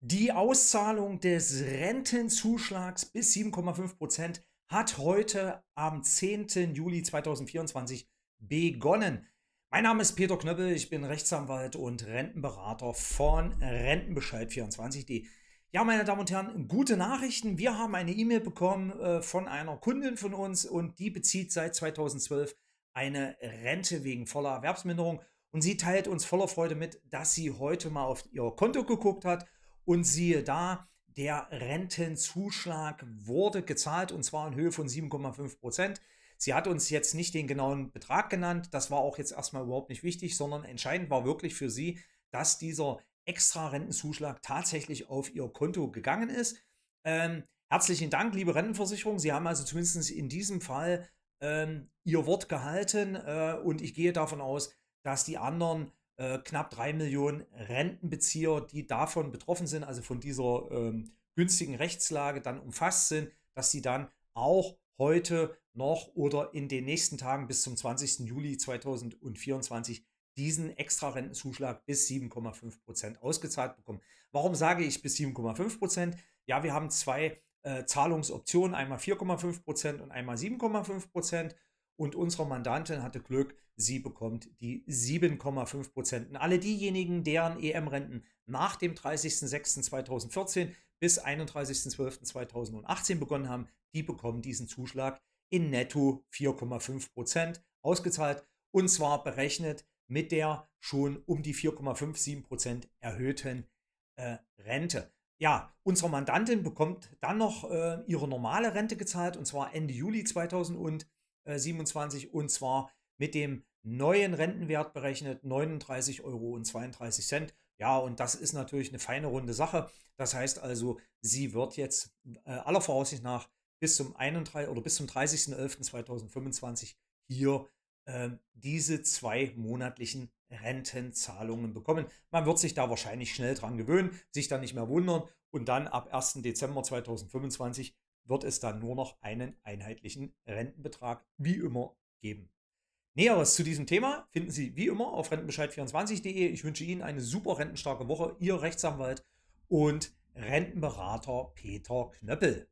Die Auszahlung des Rentenzuschlags bis 7,5 Prozent hat heute am 10. Juli 2024 begonnen. Mein Name ist Peter Knöppel, ich bin Rechtsanwalt und Rentenberater von Rentenbescheid24.de. Ja, meine Damen und Herren, gute Nachrichten. Wir haben eine E-Mail bekommen äh, von einer Kundin von uns und die bezieht seit 2012 eine Rente wegen voller Erwerbsminderung. Und sie teilt uns voller Freude mit, dass sie heute mal auf ihr Konto geguckt hat und siehe da, der Rentenzuschlag wurde gezahlt und zwar in Höhe von 7,5 Prozent. Sie hat uns jetzt nicht den genauen Betrag genannt. Das war auch jetzt erstmal überhaupt nicht wichtig, sondern entscheidend war wirklich für sie, dass dieser extra Rentenzuschlag tatsächlich auf ihr Konto gegangen ist. Ähm, herzlichen Dank, liebe Rentenversicherung. Sie haben also zumindest in diesem Fall ähm, ihr Wort gehalten äh, und ich gehe davon aus, dass die anderen äh, knapp drei Millionen Rentenbezieher, die davon betroffen sind, also von dieser ähm, günstigen Rechtslage dann umfasst sind, dass sie dann auch heute noch oder in den nächsten Tagen bis zum 20. Juli 2024 diesen extra Rentenzuschlag bis 7,5 Prozent ausgezahlt bekommen. Warum sage ich bis 7,5 Prozent? Ja, wir haben zwei äh, Zahlungsoptionen, einmal 4,5 Prozent und einmal 7,5 Prozent. Und unsere Mandantin hatte Glück, sie bekommt die 7,5 Prozent. alle diejenigen, deren EM-Renten nach dem 30.06.2014 bis 31.12.2018 begonnen haben, die bekommen diesen Zuschlag in netto 4,5 Prozent ausgezahlt. Und zwar berechnet mit der schon um die 4,57 Prozent erhöhten äh, Rente. Ja, unsere Mandantin bekommt dann noch äh, ihre normale Rente gezahlt und zwar Ende Juli 2018. 27 äh, und zwar mit dem neuen Rentenwert berechnet 39,32 Euro. Ja, und das ist natürlich eine feine runde Sache. Das heißt also, sie wird jetzt äh, aller Voraussicht nach bis zum 31. oder bis zum 30.11.2025 hier äh, diese zwei monatlichen Rentenzahlungen bekommen. Man wird sich da wahrscheinlich schnell dran gewöhnen, sich dann nicht mehr wundern und dann ab 1. Dezember 2025 wird es dann nur noch einen einheitlichen Rentenbetrag wie immer geben. Näheres zu diesem Thema finden Sie wie immer auf rentenbescheid24.de. Ich wünsche Ihnen eine super rentenstarke Woche. Ihr Rechtsanwalt und Rentenberater Peter Knöppel.